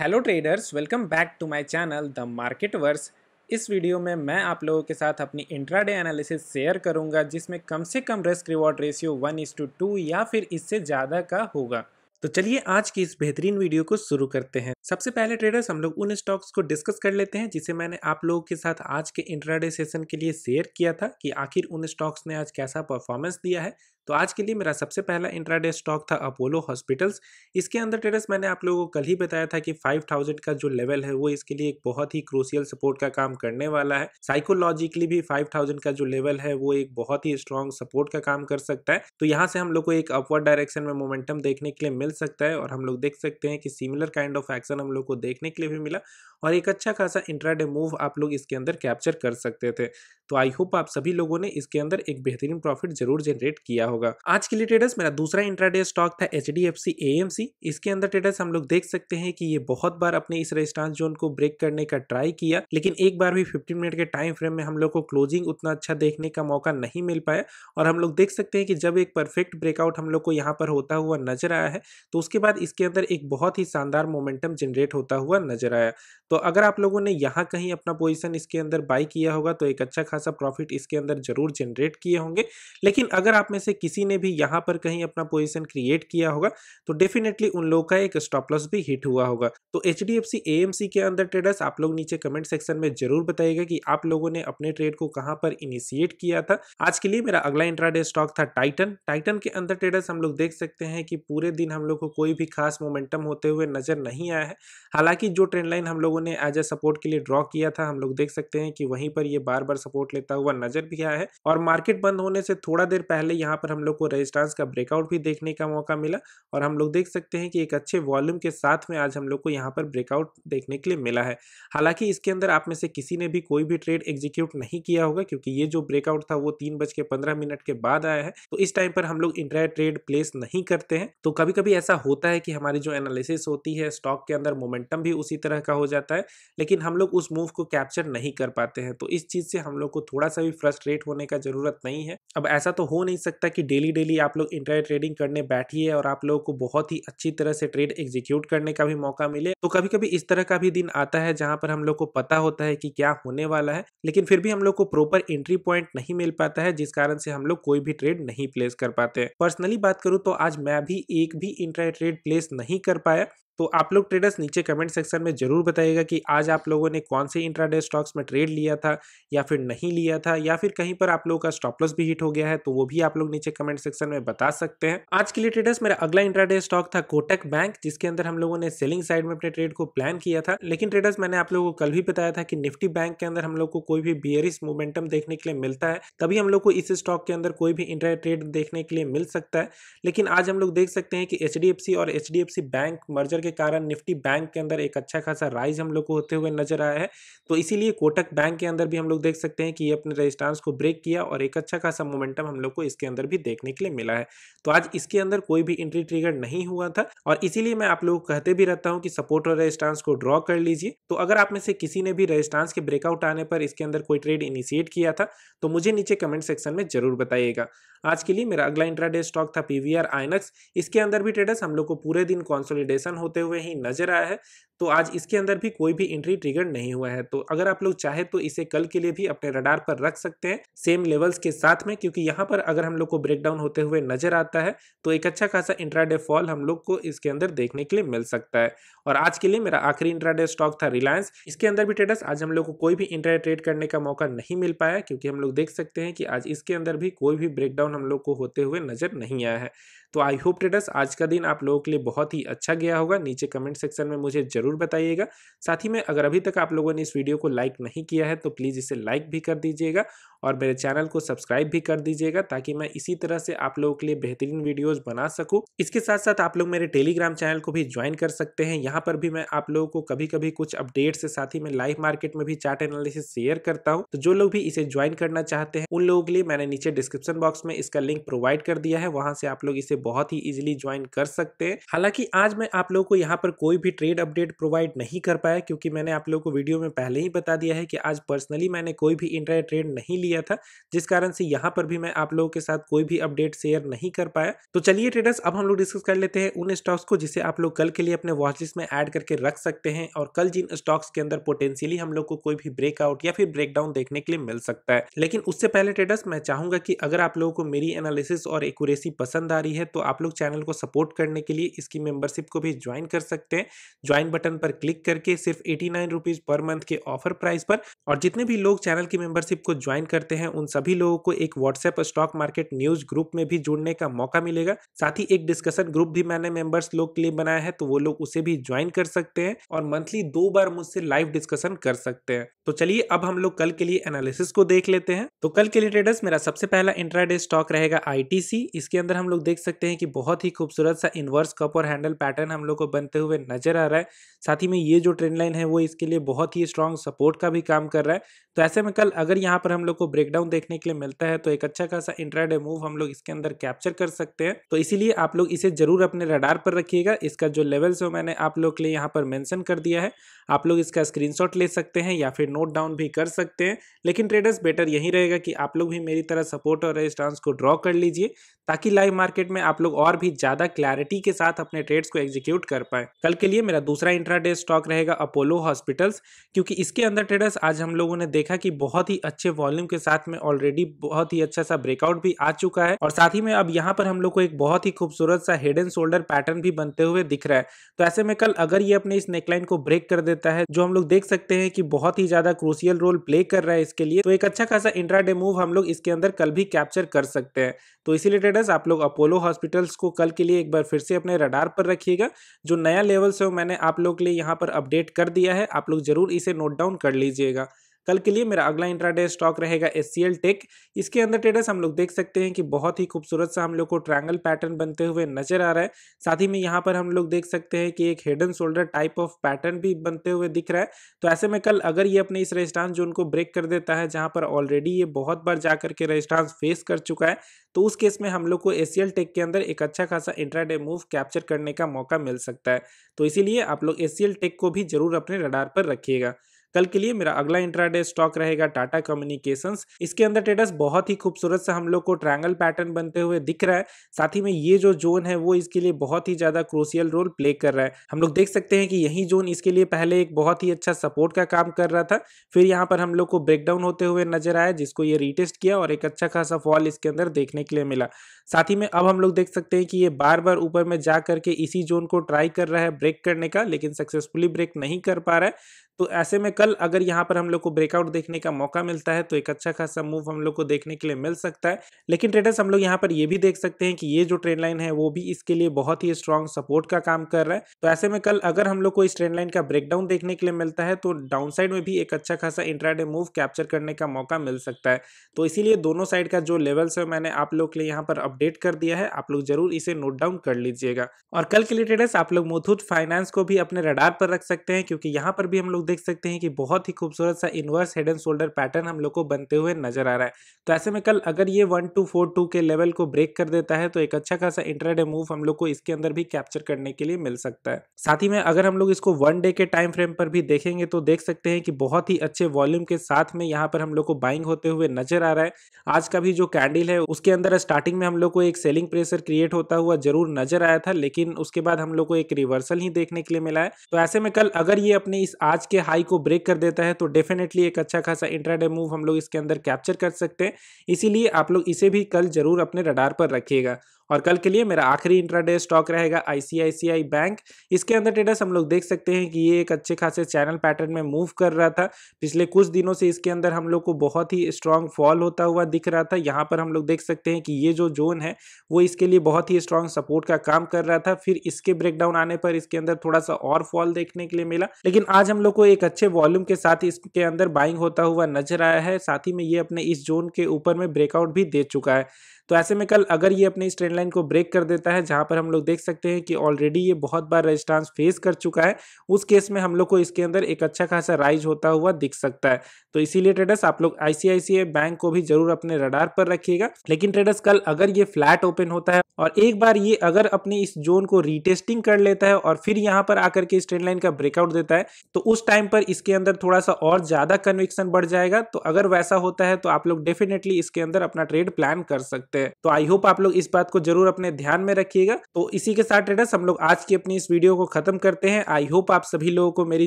hello traders welcome back to my channel the market verse इस video में मैं आप लोगों के साथ अपनी इंट्राडे एनालिसिस शेयर करूंगा जिसमें कम से कम risk reward ratio one is to two two फिर इससे ज़्यादा का होगा तो चलिए आज की इस बेहतरीन वीडियो को शुरू करते हैं सबसे पहले ट्रेडर्स हम लोग उन स्टॉक्स को डिस्कस कर लेते हैं जिसे मैंने आप लोगों के साथ आज के इंट्राडे सेशन के लिए शेयर किया था कि आखिर उन स्टॉक्स ने आज कैसा परफॉर्मेंस दिया है तो आज के लिए मेरा सबसे पहला इंट्राडे स्टॉक था अपोलो हॉस्पिटल्स इसके अंदर ट्रेडर्स मैंने आप लोगों को कल ही बताया था कि 5000 का जो लेवल है वो इसके लिए एक बहुत ही क्रोशियल सपोर्ट का काम करने वाला है साइकोलॉजिकली भी 5000 का जो लेवल है वो एक बहुत ही स्ट्रॉन्ग सपोर्ट का काम कर सकता है तो यहाँ से हम लोग को एक अपवर्ड डायरेक्शन में मोमेंटम देखने के लिए मिल सकता है और हम लोग देख सकते हैं कि सिमिलर काइंड ऑफ एक्शन हम लोग को देखने के लिए भी मिला और एक अच्छा खासा इंट्राडे मूव आप लोग इसके अंदर कैप्चर कर सकते थे तो आई होप आप सभी लोगों ने इसके अंदर एक बेहतरीन प्रॉफिट जरूर जनरेट किया हो होगा आज के लिए ट्रेडर्स मेरा दूसरा इंट्राडे स्टॉक था H D F C A M C इसके अंदर ट्रेडर्स हम लोग देख सकते हैं कि ये बहुत बार अपने इस रेस्टांस जोन को ब्रेक करने का ट्राई किया लेकिन एक बार भी फिफ्टीन मिनट के टाइम फ्रेम में हम लोग को क्लोजिंग उतना अच्छा देखने का मौका नहीं मिल पाया और हम लोग देख सकते हैं कि जब एक परफेक्ट ब्रेकआउट हम लोग को यहाँ पर होता हुआ नजर आया है तो उसके बाद इसके अंदर एक बहुत ही शानदार मोमेंटम जनरेट होता हुआ नजर आया तो अगर आप लोगों ने यहाँ कहीं अपना पोजिशन इसके अंदर बाई किया होगा तो एक अच्छा खासा प्रॉफिट इसके अंदर जरूर जनरेट किए होंगे लेकिन अगर आप में से किसी ने भी यहाँ पर कहीं अपना पोजिशन क्रिएट किया होगा तो डेफिनेटली उन लोगों का एक स्टॉप लॉस भी हिट हुआ होगा तो H D F C A के अंदर ट्रेडर्स आप लोग नीचे कमेंट सेक्शन में जरूर बताएगा कि आप लोगों ने अपने ट्रेड को कहाँ पर इनिशिएट किया था आज के लिए मेरा अगला इंट्राडे स्टॉक था टाइटन टाइटन के अंदर ट्रेडर्स हम लोग देख सकते हैं कि पूरे दिन हम लोग को कोई भी खास मोमेंटम होते हुए नजर नहीं आया है हालांकि जो ट्रेंड लाइन हम लोगों ने एज ए सपोर्ट के लिए ड्रॉ किया था हम लोग देख सकते हैं कि वहीं पर ये बार बार सपोर्ट लेता हुआ नजर भी आया है और मार्केट बंद होने से थोड़ा देर पहले यहाँ पर हम लोग को रजिस्टांस का ब्रेकआउट भी देखने का मौका मिला और हम लोग देख सकते हैं कि एक अच्छे वॉल्यूम के साथ में आज हम लोग को यहाँ पर ब्रेकआउट देखने के लिए मिला है हालांकि इसके अंदर आप में से किसी ने भी कोई भी ट्रेड एग्जीक्यूट नहीं किया होगा क्योंकि ये जो ब्रेकआउट था वो तीन बज के पंद्रह मिनट के बाद आया है तो इस टाइम पर हम लोग इंटरा ट्रेड प्लेस नहीं करते हैं तो कभी कभी ऐसा होता है कि हमारी जो एनालिसिस होती है स्टॉक के अंदर मोमेंटम भी उसी तरह का हो जाता है लेकिन हम लोग उस मूव को कैप्चर नहीं कर पाते हैं तो इस चीज़ से हम लोग को थोड़ा सा भी फ्रस्ट्रेट होने का जरूरत नहीं है अब ऐसा तो हो नहीं सकता कि डेली डेली आप लोग इंट्रा ट्रेडिंग करने बैठिए और आप लोगों को बहुत ही अच्छी तरह से ट्रेड एग्जीक्यूट करने का भी मौका मिले तो कभी कभी इस तरह का भी दिन आता है जहां पर हम लोग को पता होता है कि क्या होने वाला है लेकिन फिर भी हम लोग को प्रॉपर एंट्री पॉइंट नहीं मिल पाता है जिस कारण से हम लोग कोई भी ट्रेड नहीं प्लेस कर पाते पर्सनली बात करूँ तो आज मैं भी एक भी इंट्रा ट्रेड प्लेस नहीं कर पाया तो आप लोग ट्रेडर्स नीचे कमेंट सेक्शन में ज़रूर बताइएगा कि आज आप लोगों ने कौन से इंट्राडे स्टॉक्स में ट्रेड लिया था या फिर नहीं लिया था या फिर कहीं पर आप लोगों का स्टॉप लॉस भी हिट हो गया है तो वो भी आप लोग नीचे कमेंट सेक्शन में बता सकते हैं आज के लिए ट्रेडर्स मेरा अगला इंट्राडे स्टॉक था कोटक बैंक जिसके अंदर हम लोगों ने सेलिंग साइड में अपने ट्रेड को प्लान किया था लेकिन ट्रेडर्स मैंने आप लोगों को कल भी बताया था कि निफ्टी बैंक के अंदर हम लोग को कोई भी बियरिस मोमेंटम देखने के लिए मिलता है तभी हम लोग को इस स्टॉक के अंदर कोई भी इंट्रा ट्रेड देखने के लिए मिल सकता है लेकिन आज हम लोग देख सकते हैं कि एच और एच बैंक मर्जर के कारण निफ्टी बैंक के अंदर एक अच्छा खासा राइज हम लोग को होते हुए नजर आया है तो इसीलिए कोटक बैंक के अंदर भी हम लोग देख सकते हैं कि ये अपने रजिस्टांस को ब्रेक किया और एक अच्छा खासा मोमेंटम हम लोग को इसके अंदर भी देखने के लिए मिला है तो आज इसके अंदर कोई भी एंट्री ट्रिगर नहीं हुआ था और इसीलिए मैं आप लोग कहते भी रहता हूँ कि सपोर्ट और रजिस्टांस को ड्रॉ कर लीजिए तो अगर आप में से किसी ने भी रजिस्टांस के ब्रेकआउट आने पर इसके अंदर कोई ट्रेड इनिशिएट किया था तो मुझे नीचे कमेंट सेक्शन में जरूर बताइएगा आज के लिए मेरा अगला इंट्राडे स्टॉक था पीवीआर आइनक्स इसके अंदर भी ट्रेडर्स हम लोग को पूरे दिन कॉन्सोलिडेशन होते होते हुए ही नजर आया है तो आज इसके अंदर भी कोई भी एंट्री ट्रिगर नहीं हुआ है तो अगर आप लोग चाहे तो इसे कल के लिए भी अपने रडार पर रख सकते हैं सेम लेवल्स के साथ में क्योंकि यहाँ पर अगर हम लोग को ब्रेकडाउन होते हुए नजर आता है तो एक अच्छा खासा इंट्राडे फॉल हम लोग को इसके अंदर देखने के लिए मिल सकता है और आज के लिए मेरा आखिरी इंट्राडे स्टॉक था रिलायंस इसके अंदर भी ट्रेडर्स आज हम लोग को कोई भी इंट्राडे ट्रेड करने का मौका नहीं मिल पाया क्योंकि हम लोग देख सकते हैं कि आज इसके अंदर भी कोई भी ब्रेकडाउन हम लोग को होते हुए नजर नहीं आया है तो आई होप ट्रेडर्स आज का दिन आप लोगों के लिए बहुत ही अच्छा गया होगा नीचे कमेंट सेक्शन में मुझे ज़रूर बताइएगा साथ ही में अगर अभी तक आप लोगों ने इस वीडियो को लाइक नहीं किया है तो प्लीज़ इसे लाइक भी कर दीजिएगा और मेरे चैनल को सब्सक्राइब भी कर दीजिएगा ताकि मैं इसी तरह से आप लोगों के लिए बेहतरीन वीडियोज़ बना सकूँ इसके साथ साथ आप लोग मेरे टेलीग्राम चैनल को भी ज्वाइन कर सकते हैं यहाँ पर भी मैं आप लोगों को कभी कभी कुछ अपडेट्स से साथ ही मैं लाइव मार्केट में भी चार्ट एनालिसिस शेयर करता हूँ तो जो लोग भी इसे ज्वाइन करना चाहते हैं उन लोगों के लिए मैंने नीचे डिस्क्रिप्शन बॉक्स में इसका लिंक प्रोवाइड कर दिया है वहां से आप लोग इसे बहुत ही इजीली ज्वाइन कर सकते हैं हालांकि आज मैं आप लोगों को यहाँ पर कोई भी ट्रेड अपडेट प्रोवाइड नहीं कर पाया क्योंकि मैंने आप लोगों को वीडियो में पहले ही बता दिया है कि आज पर्सनली मैंने कोई भी इंट्रा ट्रेड नहीं लिया था जिस कारण से यहाँ पर भी मैं आप लोगों के साथ कोई भी अपडेट शेयर नहीं कर पाया तो चलिए ट्रेडर्स अब हम लोग डिस्कस कर लेते हैं उन स्टॉक्स को जिसे आप लोग कल के लिए अपने वॉचलिस्ट में ऐड करके रख सकते हैं और कल जिन स्टॉक्स के अंदर पोटेंशियली हम लोग को कोई भी ब्रेकआउट या फिर ब्रेकडाउन देखने के लिए मिल सकता है लेकिन उससे पहले ट्रेडर्स मैं चाहूंगा कि अगर आप लोगों को मेरी एनालिसिस और एक पसंद आ रही है तो आप लोग चैनल को सपोर्ट करने के लिए इसकी मेंबरशिप को भी ज्वाइन ज्वाइन कर सकते हैं ज्वाइन बटन पर क्लिक करके सिर्फ eighty nine rupees per month के ऑफर प्राइस पर और जितने भी लोग चैनल की मेंबरशिप को ज्वाइन करते हैं उन सभी लोगों को एक WhatsApp stock market news group में भी जुड़ने का मौका मिलेगा साथ ही एक डिस्कशन ग्रुप भी मैंने मेंबर्स लोग के लिए बनाया है तो वो लोग उसे भी ज्वाइन कर सकते हैं और मंथली दो बार मुझसे लाइव डिस्कशन कर सकते हैं तो चलिए अब हम लोग कल के लिए एनालिसिस को देख लेते हैं तो कल के लिए ट्रेडर्स मेरा सबसे पहला इंट्राडे स्टॉक रहेगा आईटीसी इसके अंदर हम लोग देख सकते हैं कि बहुत ही खूबसूरत सा इनवर्स कप और हैंडल पैटर्न हम लोग को बनते हुए नजर आ रहा है साथ ही में ये जो ट्रेंड लाइन है वो इसके लिए बहुत ही स्ट्रांग सपोर्ट का भी काम कर रहा है तो ऐसे में कल अगर यहाँ पर हम लोग को ब्रेकडाउन देखने के लिए मिलता है तो एक अच्छा खासा इंट्राडे मूव हम लोग इसके अंदर कैप्चर कर सकते हैं तो इसीलिए आप लोग इसे जरूर अपने रडार पर रखिएगा इसका जो लेवल्स है मैंने आप लोग के लिए यहाँ पर मैंसन कर दिया है आप लोग इसका स्क्रीन ले सकते हैं या फिर नोट डाउन भी कर सकते हैं लेकिन ट्रेडर्स बेटर यही रहेगा कि आप लोग भी मेरी तरह सपोर्ट और रेजिस्टांस को ड्रॉ कर लीजिए ताकि लाइव मार्केट में आप लोग और भी ज़्यादा क्लैरिटी के साथ अपने ट्रेड्स को एग्जीक्यूट कर कर पाए कल के लिए मेरा दूसरा इंट्राडे स्टॉक रहेगा अपोलो हॉस्पिटल्स क्योंकि इसके अंदर ट्रेडर्स आज हम लोगों ने देखा कि बहुत ही अच्छे वॉल्यूम के साथ में ऑलरेडी बहुत ही अच्छा सा ब्रेकआउट भी आ चुका है और साथ ही में अब यहाँ पर हम लोग को एक बहुत ही खूबसूरत सा हेड एंड शोल्डर पैटर्न भी बनते हुए दिख रहा है तो ऐसे में कल अगर ये अपने इस नेकलाइन को ब्रेक कर देता है जो हम लोग देख सकते हैं कि बहुत ही ज्यादा क्रूसियल रोल प्ले कर रहा है इसके लिए तो एक अच्छा खासा इंट्राडे मूव हम लोग इसके अंदर कल भी कैप्चर कर सकते हैं तो इसीलिए ट्रेडर्स आप लोग अपोलो हॉस्पिटल्स को कल के लिए एक बार फिर से अपने रडार पर रखिएगा जो नया लेवल्स है वो मैंने आप लोग के लिए यहाँ पर अपडेट कर दिया है आप लोग ज़रूर इसे नोट डाउन कर लीजिएगा कल के लिए मेरा अगला इंट्राडे स्टॉक रहेगा एस टेक इसके अंदर ट्रेडर्स हम लोग देख सकते हैं कि बहुत ही खूबसूरत सा हम लोग को ट्रायंगल पैटर्न बनते हुए नजर आ रहा है साथ ही में यहाँ पर हम लोग देख सकते हैं कि एक head and shoulder type of pattern भी बनते हुए दिख रहा है तो ऐसे में कल अगर ये अपने इस रजिस्टांस जोन को ब्रेक कर देता है जहाँ पर ऑलरेडी ये बहुत बार जा करके रजिस्टांस फेस कर चुका है तो उस केस में हम लोग को एस टेक के अंदर एक अच्छा खासा इंट्राडे मूव कैप्चर करने का मौका मिल सकता है तो इसीलिए आप लोग एस टेक को भी जरूर अपने रडार पर रखिएगा कल के लिए मेरा अगला इंट्राडे स्टॉक रहेगा टाटा कम्युनिकेशन इसके अंदर ट्रेडर्स बहुत ही खूबसूरत से हम लोग को ट्रायंगल पैटर्न बनते हुए दिख रहा है साथ ही में ये जो जोन है वो इसके लिए बहुत ही ज्यादा क्रोशियल रोल प्ले कर रहा है हम लोग देख सकते हैं कि यही जोन इसके लिए पहले एक बहुत ही अच्छा सपोर्ट का काम कर रहा था फिर यहाँ पर हम लोग को ब्रेकडाउन होते हुए नजर आया जिसको ये रिटेस्ट किया और एक अच्छा खासा फॉल इसके अंदर देखने के लिए मिला साथ ही में अब हम लोग देख सकते हैं कि ये बार बार ऊपर में जा करके इसी जोन को ट्राई कर रहा है ब्रेक करने का लेकिन सक्सेसफुली ब्रेक नहीं कर पा रहा है तो ऐसे में कल अगर यहाँ पर हम लोग को ब्रेकआउट देखने का मौका मिलता है तो एक अच्छा खासा मूव हम लोग को देखने के लिए मिल सकता है लेकिन ट्रेडर्स हम लोग यहाँ पर ये भी देख सकते हैं कि ये जो ट्रेंड लाइन है वो भी इसके लिए बहुत ही स्ट्रॉन्ग सपोर्ट का काम कर रहा है तो ऐसे में कल अगर हम लोग को इस ट्रेंड लाइन का ब्रेकडाउन देखने के लिए मिलता है तो डाउन साइड में भी एक अच्छा खासा इंट्राडे मूव कैप्चर करने का मौका मिल सकता है तो इसीलिए दोनों साइड का जो लेवल्स है मैंने आप लोग के लिए यहाँ पर अपडेट कर दिया है आप लोग जरूर इसे नोट डाउन कर लीजिएगा और कल के लिए ट्रेडर्स आप लोग मुथूट फाइनेंस को भी अपने रडार पर रख सकते हैं क्योंकि यहाँ पर भी हम लोग देख सकते हैं कि बहुत ही खूबसूरत सा inverse head and shoulder pattern हम लोग को बनते हुए नजर आ रहा है तो ऐसे में कल अगर ये वन टू फोर टू के लेवल को ब्रेक कर देता है तो एक अच्छा खासा इंटरडे मूव हम लोग को इसके अंदर भी कैप्चर करने के लिए मिल सकता है साथ ही में अगर हम लोग इसको वन डे के टाइम फ्रेम पर भी देखेंगे तो देख सकते हैं कि बहुत ही अच्छे वॉल्यूम के साथ में यहाँ पर हम लोग को बाइंग होते हुए नजर आ रहा है आज का भी जो कैंडल है उसके अंदर स्टार्टिंग में हम लोग को एक सेलिंग प्रेशर क्रिएट होता हुआ जरूर नजर आया था लेकिन उसके बाद हम लोग को एक रिवर्सल ही देखने के लिए मिला है तो ऐसे में कल अगर ये अपने इस आज के के हाई को ब्रेक कर देता है तो डेफिनेटली एक अच्छा खासा इंट्राडे मूव हम लोग इसके अंदर कैप्चर कर सकते हैं इसीलिए आप लोग इसे भी कल जरूर अपने रडार पर रखिएगा और कल के लिए मेरा आखिरी इंट्राडे स्टॉक रहेगा आईसीआईसीआई बैंक इसके अंदर ट्रेडर्स हम लोग देख सकते हैं कि ये एक अच्छे खासे चैनल पैटर्न में मूव कर रहा था पिछले कुछ दिनों से इसके अंदर हम लोग को बहुत ही स्ट्रांग फॉल होता हुआ दिख रहा था यहाँ पर हम लोग देख सकते हैं कि ये जो जोन है वो इसके लिए बहुत ही स्ट्रांग सपोर्ट का काम कर रहा था फिर इसके ब्रेकडाउन आने पर इसके अंदर थोड़ा सा और फॉल देखने के लिए मिला लेकिन आज हम लोग को एक अच्छे वॉल्यूम के साथ इसके अंदर बाइंग होता हुआ नजर आया है साथ ही में ये अपने इस जोन के ऊपर में ब्रेकआउट भी दे चुका है तो ऐसे में कल अगर ये अपने इस ट्रेंड लाइन को ब्रेक कर देता है जहां पर हम लोग देख सकते हैं कि ऑलरेडी ये बहुत बार रजिस्टांस फेस कर चुका है उस केस में हम लोग को इसके अंदर एक अच्छा खासा राइज होता हुआ दिख सकता है तो इसीलिए ट्रेडर्स आप लोग आईसीआईसीआई बैंक को भी जरूर अपने रडार पर रखिएगा लेकिन ट्रेडर्स कल अगर ये फ्लैट ओपन होता है और एक बार ये अगर अपने इस जोन को रीटेस्टिंग कर लेता है और फिर यहाँ पर आकर के इस ट्रेंड लाइन का ब्रेकआउट देता है तो उस टाइम पर इसके अंदर थोड़ा सा और ज्यादा कन्विक्सन बढ़ जाएगा तो अगर वैसा होता है तो आप लोग डेफिनेटली इसके अंदर अपना ट्रेड प्लान कर सकते हैं तो आई होप आप लोग इस बात को जरूर अपने ध्यान में रखिएगा तो इसी के साथ ट्रेडर्स हम लोग आज की अपनी इस वीडियो को खत्म करते हैं आई होप आप सभी लोगों को मेरी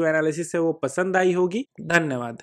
जो एनालिसिस है वो पसंद आई होगी धन्यवाद